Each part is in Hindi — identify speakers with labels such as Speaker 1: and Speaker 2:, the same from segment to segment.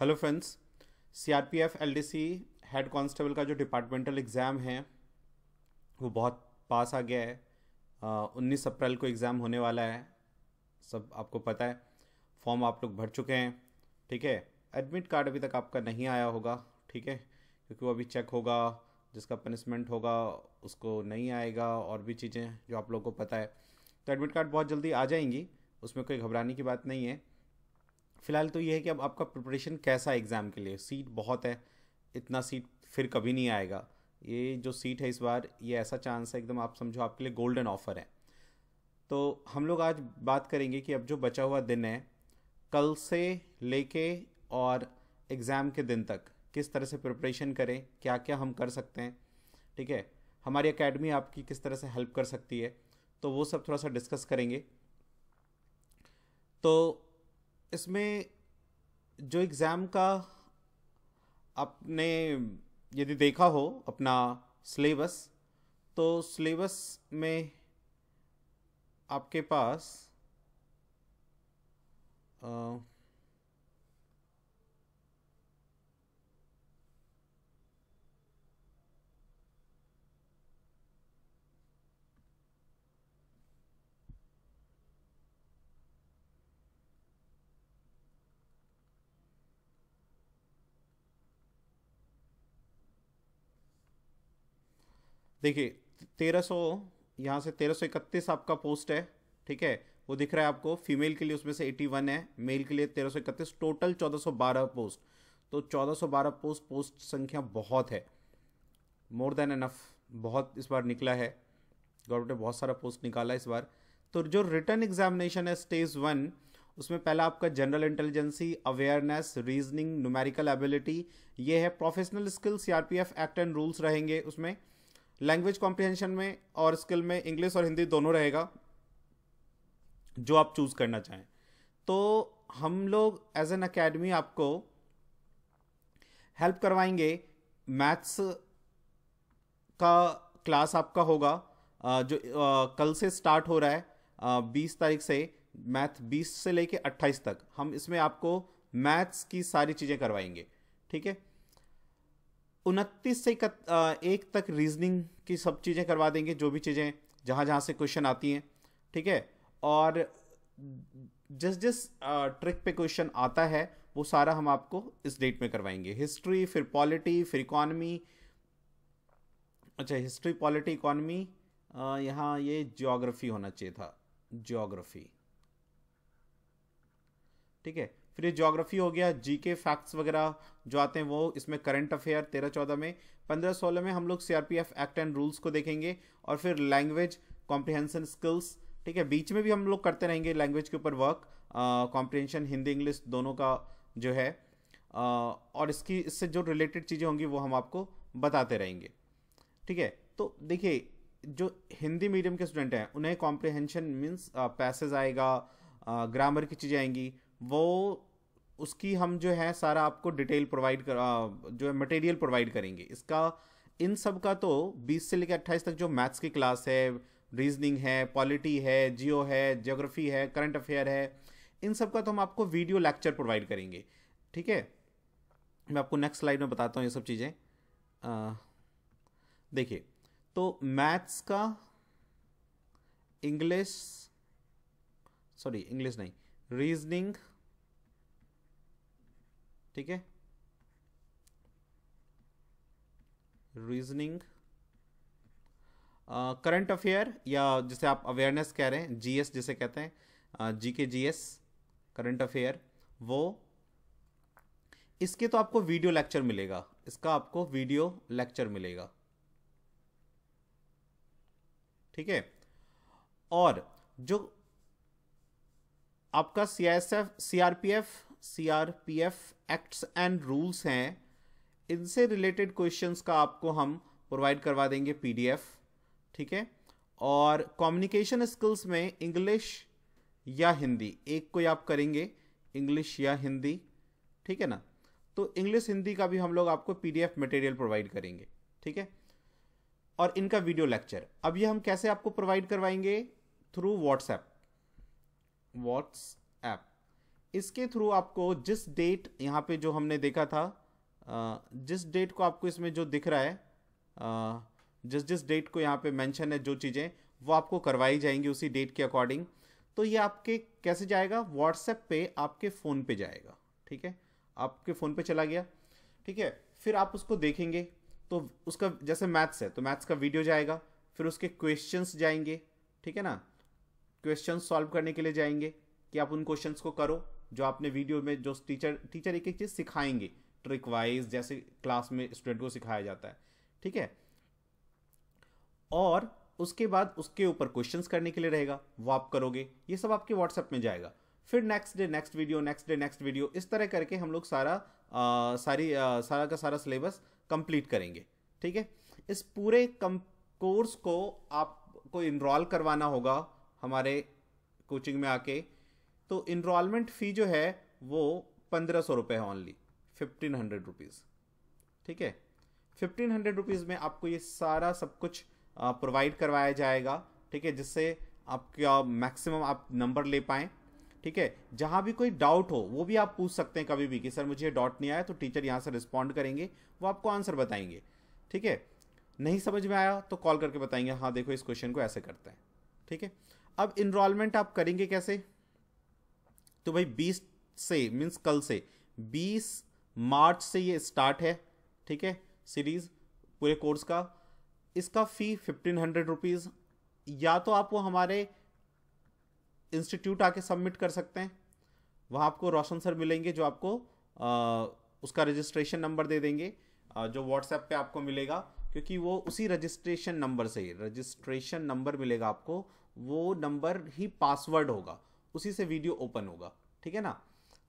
Speaker 1: hello friends CRPF LDC head constable का जो डिपार्टमेंटल एग्ज़ाम है वो बहुत पास आ गया है उन्नीस अप्रैल को एग्ज़ाम होने वाला है सब आपको पता है फॉर्म आप लोग भर चुके हैं ठीक है एडमिट कार्ड अभी तक आपका नहीं आया होगा ठीक है क्योंकि वो अभी चेक होगा जिसका पनिशमेंट होगा उसको नहीं आएगा और भी चीज़ें जो आप लोगों को पता है तो एडमिट कार्ड बहुत जल्दी आ जाएंगी उसमें कोई घबराने की बात नहीं है फ़िलहाल तो ये है कि अब आपका प्रिपरेशन कैसा है एग्ज़ाम के लिए सीट बहुत है इतना सीट फिर कभी नहीं आएगा ये जो सीट है इस बार ये ऐसा चांस है एकदम आप समझो आपके लिए गोल्डन ऑफर है तो हम लोग आज बात करेंगे कि अब जो बचा हुआ दिन है कल से लेके और एग्ज़ाम के दिन तक किस तरह से प्रिपरेशन करें क्या क्या हम कर सकते हैं ठीक है हमारी अकेडमी आपकी किस तरह से हेल्प कर सकती है तो वो सब थोड़ा सा डिस्कस करेंगे तो इसमें जो एग्ज़ाम का आपने यदि देखा हो अपना सिलेबस तो सिलेबस में आपके पास देखिए तेरह सौ यहाँ से तेरह सौ इकतीस आपका पोस्ट है ठीक है वो दिख रहा है आपको फीमेल के लिए उसमें से एटी वन है मेल के लिए तेरह सौ इकतीस टोटल चौदह सौ बारह पोस्ट तो चौदह सौ बारह पोस्ट पोस्ट संख्या बहुत है मोर देन एनफ बहुत इस बार निकला है गवर्नमेंट ने बहुत सारा पोस्ट निकाला इस बार तो जो रिटर्न एग्जामिनेशन है स्टेज वन उसमें पहला आपका general intelligence awareness reasoning numerical ability ये है professional skills CRPF act and rules रहेंगे उसमें लैंग्वेज कॉम्प्रिहेंशन में और स्किल में इंग्लिश और हिंदी दोनों रहेगा जो आप चूज़ करना चाहें तो हम लोग एज एन अकेडमी आपको हेल्प करवाएंगे मैथ्स का क्लास आपका होगा जो कल से स्टार्ट हो रहा है बीस तारीख से मैथ बीस से लेके 28 तक हम इसमें आपको मैथ्स की सारी चीज़ें करवाएंगे ठीक है उनतीस से एक तक रीजनिंग की सब चीज़ें करवा देंगे जो भी चीज़ें जहाँ जहाँ से क्वेश्चन आती हैं ठीक है और जिस जिस ट्रिक पे क्वेश्चन आता है वो सारा हम आपको इस डेट में करवाएंगे हिस्ट्री फिर पॉलिटी फिर इकॉनमी अच्छा हिस्ट्री पॉलिटी इकॉनमी यहाँ ये ज्योग्राफी होना चाहिए था ज्योग्राफी ठीक है फिर ये जोग्राफी हो गया जी के फैक्ट्स वगैरह जो आते हैं वो इसमें करंट अफेयर तेरह चौदह में पंद्रह सोलह में हम लोग सी एक्ट एंड रूल्स को देखेंगे और फिर लैंग्वेज कॉम्प्रिहेंसन स्किल्स ठीक है बीच में भी हम लोग करते रहेंगे लैंग्वेज के ऊपर वर्क कॉम्प्रिहेंशन हिंदी इंग्लिश दोनों का जो है आ, और इसकी इससे जो रिलेटेड चीज़ें होंगी वो हम आपको बताते रहेंगे ठीक है तो देखिए जो हिंदी मीडियम के स्टूडेंट हैं उन्हें कॉम्प्रिहेंशन मीन्स पैसेज आएगा ग्रामर की चीज़ें आएंगी वो उसकी हम जो है सारा आपको डिटेल प्रोवाइड कर जो है मटेरियल प्रोवाइड करेंगे इसका इन सब का तो 20 से लेकर 28 तक जो मैथ्स की क्लास है रीजनिंग है पॉलिटी है जियो है जोग्राफी है करंट अफेयर है इन सब का तो हम आपको वीडियो लेक्चर प्रोवाइड करेंगे ठीक है मैं आपको नेक्स्ट स्लाइड में बताता हूँ ये सब चीज़ें देखिए तो मैथ्स का इंग्लिश सॉरी इंग्लिश नहीं रीजनिंग ठीक है रीजनिंग करंट अफेयर या जिसे आप अवेयरनेस कह रहे हैं जीएस जिसे कहते हैं जी के जी एस करंट अफेयर वो इसके तो आपको वीडियो लेक्चर मिलेगा इसका आपको वीडियो लेक्चर मिलेगा ठीक है और जो आपका C CRPF S F C R P F CRPF acts and rules हैं इनसे रिलेटेड क्वेश्चंस का आपको हम प्रोवाइड करवा देंगे पीडीएफ ठीक है और कम्युनिकेशन स्किल्स में इंग्लिश या हिंदी एक कोई आप करेंगे इंग्लिश या हिंदी ठीक है ना तो इंग्लिश हिंदी का भी हम लोग आपको पीडीएफ मटेरियल प्रोवाइड करेंगे ठीक है और इनका वीडियो लेक्चर अब ये हम कैसे आपको प्रोवाइड करवाएंगे थ्रू व्हाट्सएप व्हाट्स इसके थ्रू आपको जिस डेट यहाँ पे जो हमने देखा था जिस डेट को आपको इसमें जो दिख रहा है जिस जिस डेट को यहाँ पे मेंशन है जो चीज़ें वो आपको करवाई जाएंगी उसी डेट के अकॉर्डिंग तो ये आपके कैसे जाएगा व्हाट्सएप पे आपके फ़ोन पे जाएगा ठीक है आपके फ़ोन पे चला गया ठीक है फिर आप उसको देखेंगे तो उसका जैसे मैथ्स है तो मैथ्स का वीडियो जाएगा फिर उसके क्वेश्चंस जाएंगे ठीक है ना क्वेश्चन सॉल्व करने के लिए जाएंगे कि आप उन क्वेश्चंस को करो जो आपने वीडियो में जो टीचर टीचर एक एक चीज़ सिखाएंगे ट्रिक वाइज जैसे क्लास में स्टूडेंट को सिखाया जाता है ठीक है और उसके बाद उसके ऊपर क्वेश्चंस करने के लिए रहेगा वो आप करोगे ये सब आपके व्हाट्सएप में जाएगा फिर next day next video next day next video इस तरह करके हम लोग सारा आ, सारी आ, सारा का सारा सिलेबस कंप्लीट करेंगे ठीक है इस पूरे कम कोर्स को आपको इनरोल करवाना होगा हमारे कोचिंग में आके तो इनरोलमेंट फ़ी जो है वो पंद्रह सौ रुपये है ऑनली फिफ्टीन हंड्रेड रुपीज़ ठीक है फिफ्टीन हंड्रेड रुपीज़ में आपको ये सारा सब कुछ प्रोवाइड करवाया जाएगा ठीक है जिससे आपका मैक्सिमम आप नंबर ले पाएँ ठीक है जहाँ भी कोई डाउट हो वो भी आप पूछ सकते हैं कभी भी कि सर मुझे डॉट नहीं आया तो टीचर यहाँ से रिस्पॉन्ड करेंगे वो आपको आंसर बताएंगे ठीक है नहीं समझ में आया तो कॉल करके बताएंगे हाँ देखो इस क्वेश्चन को ऐसे करते हैं ठीक है अब इनरोलमेंट आप करेंगे कैसे तो भाई बीस से मीन्स कल से बीस मार्च से ये स्टार्ट है ठीक है सीरीज़ पूरे कोर्स का इसका फ़ी फिफ्टीन हंड्रेड रुपीज़ या तो आप वो हमारे इंस्टीट्यूट आके सबमिट कर सकते हैं वहाँ आपको रोशन सर मिलेंगे जो आपको आ, उसका रजिस्ट्रेशन नंबर दे देंगे आ, जो व्हाट्सएप पे आपको मिलेगा क्योंकि वो उसी रजिस्ट्रेशन नंबर से रजिस्ट्रेशन नंबर मिलेगा आपको वो नंबर ही पासवर्ड होगा उसी से वीडियो ओपन होगा ठीक है ना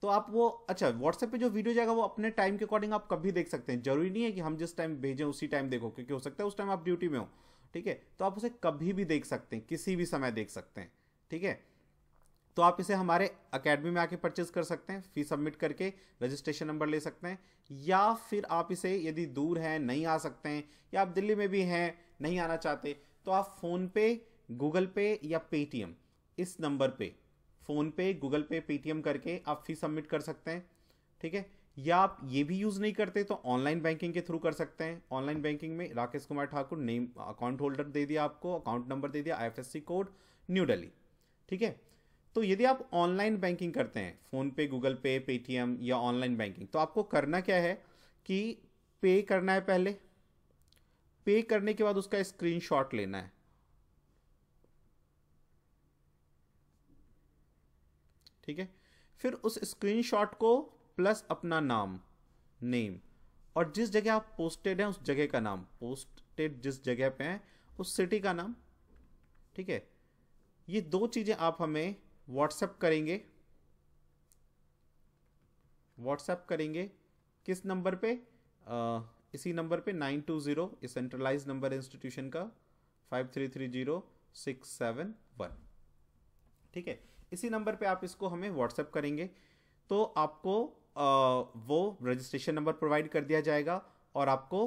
Speaker 1: तो आप वो अच्छा व्हाट्सएप पे जो वीडियो जाएगा वो अपने टाइम के अकॉर्डिंग आप कभी देख सकते हैं जरूरी नहीं है कि हम जिस टाइम भेजें उसी टाइम देखो क्योंकि हो सकता है उस टाइम आप ड्यूटी में हो ठीक है तो आप उसे कभी भी देख सकते हैं किसी भी समय देख सकते हैं ठीक है तो आप इसे हमारे अकेडमी में आके परचेज कर सकते हैं फी सबमिट करके रजिस्ट्रेशन नंबर ले सकते हैं या फिर आप इसे यदि दूर हैं नहीं आ सकते हैं या आप दिल्ली में भी हैं नहीं आना चाहते तो आप फ़ोन पे गूगल पे या पेटीएम इस नंबर पे फ़ोन पे गूगल पे पेटीएम करके आप फीस सबमिट कर सकते हैं ठीक है या आप ये भी यूज़ नहीं करते तो ऑनलाइन बैंकिंग के थ्रू कर सकते हैं ऑनलाइन बैंकिंग में Rakesh Kumar Thakur name account holder दे दिया आपको अकाउंट नंबर दे दिया आईएफएससी कोड न्यू दिल्ली ठीक है तो यदि आप ऑनलाइन बैंकिंग करते हैं फ़ोनपे गूगल पे पेटीएम या ऑनलाइन बैंकिंग तो आपको करना क्या है कि पे करना है पहले पे करने के बाद उसका स्क्रीनशॉट लेना है ठीक है फिर उस स्क्रीनशॉट को प्लस अपना नाम नेम और जिस जगह आप पोस्टेड हैं उस जगह का नाम पोस्टेड जिस जगह पे हैं उस सिटी का नाम ठीक है ये दो चीज़ें आप हमें व्हाट्सएप करेंगे व्हाट्सएप करेंगे किस नंबर पे आ, इसी नंबर पे nine two zero centralise number institution का five three three zero six seven one ठीक है इसी नंबर पे आप इसको हमें व्हाट्सएप करेंगे तो आपको आ, वो रजिस्ट्रेशन नंबर प्रोवाइड कर दिया जाएगा और आपको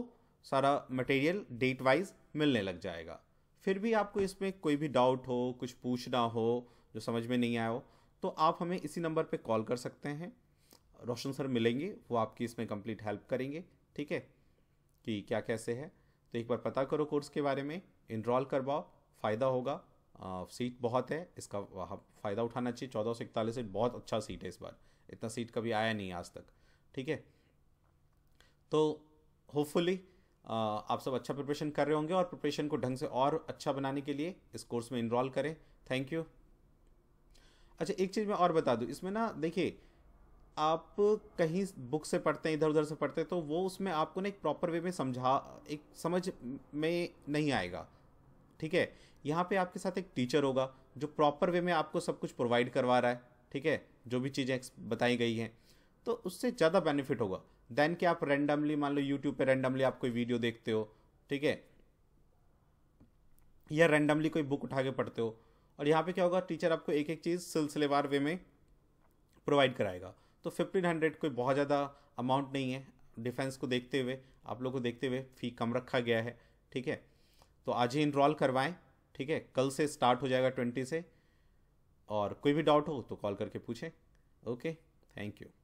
Speaker 1: सारा मटेरियल डेट वाइज मिलने लग जाएगा फिर भी आपको इसमें कोई भी डाउट हो कुछ पूछना हो जो समझ में नहीं आया हो तो आप हमें इसी नंबर पे कॉल कर सकते हैं रोशन सर मिलेंगे वो आपकी इसमें कंप्लीट हेल्प करेंगे ठीक है कि क्या कैसे है तो एक बार पता करो कोर्स के बारे में इनरॉल करवाओ फ़ायदा होगा सीट बहुत है इसका फ़ायदा उठाना चाहिए चौदह सौ इकतालीस सीट बहुत अच्छा सीट है इस बार इतना सीट कभी आया नहीं आज तक ठीक है तो होपफुली आप सब अच्छा प्रिपरेशन कर रहे होंगे और प्रिपरेशन को ढंग से और अच्छा बनाने के लिए इस कोर्स में इनरोल करें थैंक यू अच्छा एक चीज़ मैं और बता दूँ इसमें ना देखिए आप कहीं बुक से पढ़ते हैं इधर उधर से पढ़ते हैं तो वो उसमें आपको ना एक प्रॉपर वे में समझा एक समझ में नहीं आएगा ठीक है यहाँ पे आपके साथ एक टीचर होगा जो प्रॉपर वे में आपको सब कुछ प्रोवाइड करवा रहा है ठीक है जो भी चीज़ें बताई गई हैं तो उससे ज़्यादा बेनिफिट होगा देन कि आप रेंडमली मान लो यूट्यूब पे रेंडमली आप कोई वीडियो देखते हो ठीक है या रैंडमली कोई बुक उठा के पढ़ते हो और यहाँ पे क्या होगा टीचर आपको एक एक चीज़ सिलसिलेवार वे में प्रोवाइड कराएगा तो फिफ्टीन हंड्रेड कोई बहुत ज़्यादा अमाउंट नहीं है डिफेंस को देखते हुए आप लोग को देखते हुए फ़ी कम रखा गया है ठीक है तो आज ही इनरॉल करवाएं ठीक है कल से स्टार्ट हो जाएगा ट्वेंटी से और कोई भी डाउट हो तो कॉल करके पूछें ओके थैंक यू